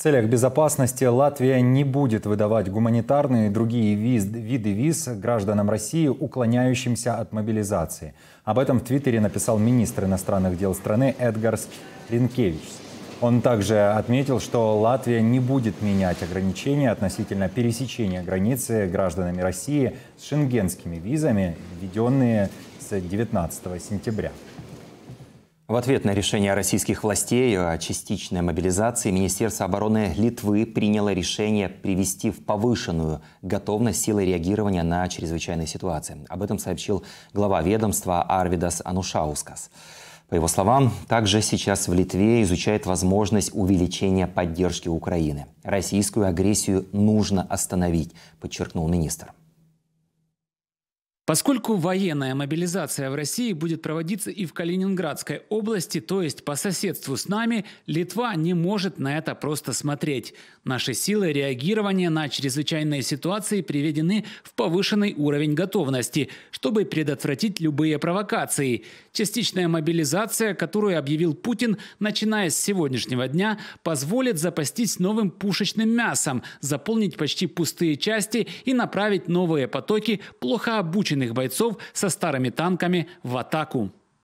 В целях безопасности Латвия не будет выдавать гуманитарные и другие виз, виды виз гражданам России, уклоняющимся от мобилизации. Об этом в Твиттере написал министр иностранных дел страны Эдгарс Ринкевич. Он также отметил, что Латвия не будет менять ограничения относительно пересечения границы гражданами России с шенгенскими визами, введенные с 19 сентября. В ответ на решение российских властей о частичной мобилизации Министерство обороны Литвы приняло решение привести в повышенную готовность силы реагирования на чрезвычайные ситуации. Об этом сообщил глава ведомства Арвидас Анушаускас. По его словам, также сейчас в Литве изучает возможность увеличения поддержки Украины. Российскую агрессию нужно остановить, подчеркнул министр. Поскольку военная мобилизация в России будет проводиться и в Калининградской области, то есть по соседству с нами, Литва не может на это просто смотреть. Наши силы реагирования на чрезвычайные ситуации приведены в повышенный уровень готовности, чтобы предотвратить любые провокации. Частичная мобилизация, которую объявил Путин, начиная с сегодняшнего дня, позволит запастись новым пушечным мясом, заполнить почти пустые части и направить новые потоки плохо обученных коренных бойцов со старыми танками в атаку.